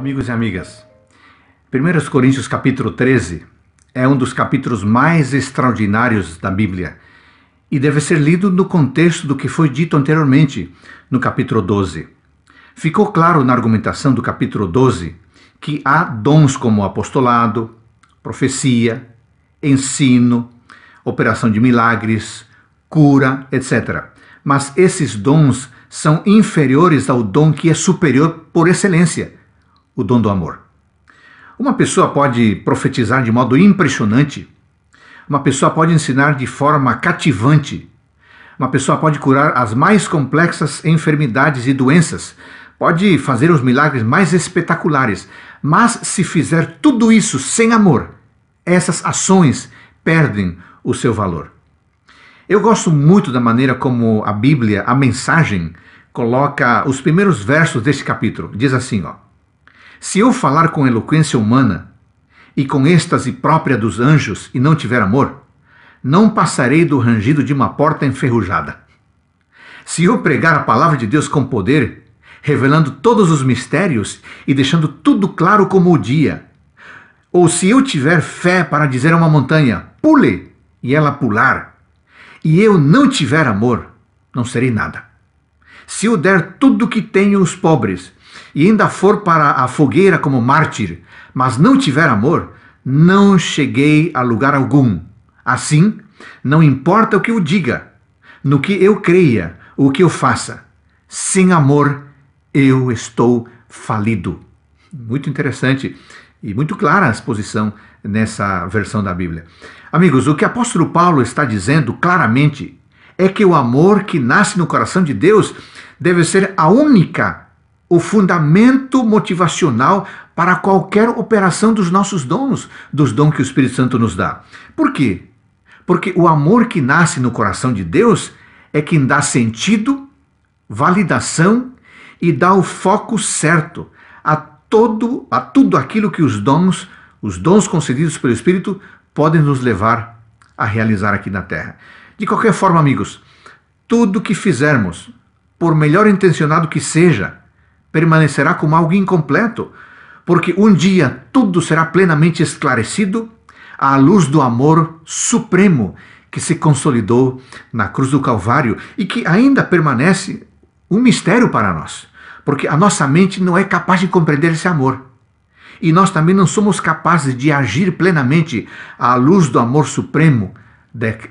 Amigos e amigas, 1 Coríntios capítulo 13 é um dos capítulos mais extraordinários da Bíblia e deve ser lido no contexto do que foi dito anteriormente no capítulo 12. Ficou claro na argumentação do capítulo 12 que há dons como apostolado, profecia, ensino, operação de milagres, cura, etc. Mas esses dons são inferiores ao dom que é superior por excelência, o dom do amor. Uma pessoa pode profetizar de modo impressionante, uma pessoa pode ensinar de forma cativante, uma pessoa pode curar as mais complexas enfermidades e doenças, pode fazer os milagres mais espetaculares, mas se fizer tudo isso sem amor, essas ações perdem o seu valor. Eu gosto muito da maneira como a Bíblia, a mensagem, coloca os primeiros versos deste capítulo. Diz assim, ó: se eu falar com eloquência humana e com êxtase própria dos anjos e não tiver amor, não passarei do rangido de uma porta enferrujada. Se eu pregar a palavra de Deus com poder, revelando todos os mistérios e deixando tudo claro como o dia, ou se eu tiver fé para dizer a uma montanha, pule, e ela pular, e eu não tiver amor, não serei nada. Se eu der tudo o que tenho aos pobres, e ainda for para a fogueira como mártir, mas não tiver amor, não cheguei a lugar algum. Assim, não importa o que eu diga, no que eu creia, o que eu faça, sem amor eu estou falido. Muito interessante e muito clara a exposição nessa versão da Bíblia. Amigos, o que o apóstolo Paulo está dizendo claramente é que o amor que nasce no coração de Deus deve ser a única o fundamento motivacional para qualquer operação dos nossos dons, dos dons que o Espírito Santo nos dá. Por quê? Porque o amor que nasce no coração de Deus é quem dá sentido, validação e dá o foco certo a todo a tudo aquilo que os dons, os dons concedidos pelo Espírito podem nos levar a realizar aqui na terra. De qualquer forma, amigos, tudo que fizermos, por melhor intencionado que seja, permanecerá como algo incompleto, porque um dia tudo será plenamente esclarecido à luz do amor supremo que se consolidou na cruz do Calvário e que ainda permanece um mistério para nós, porque a nossa mente não é capaz de compreender esse amor. E nós também não somos capazes de agir plenamente à luz do amor supremo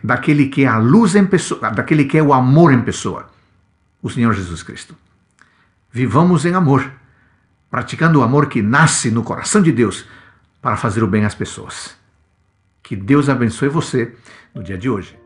daquele que é a luz em pessoa, daquele que é o amor em pessoa, o Senhor Jesus Cristo. Vivamos em amor, praticando o amor que nasce no coração de Deus para fazer o bem às pessoas. Que Deus abençoe você no dia de hoje.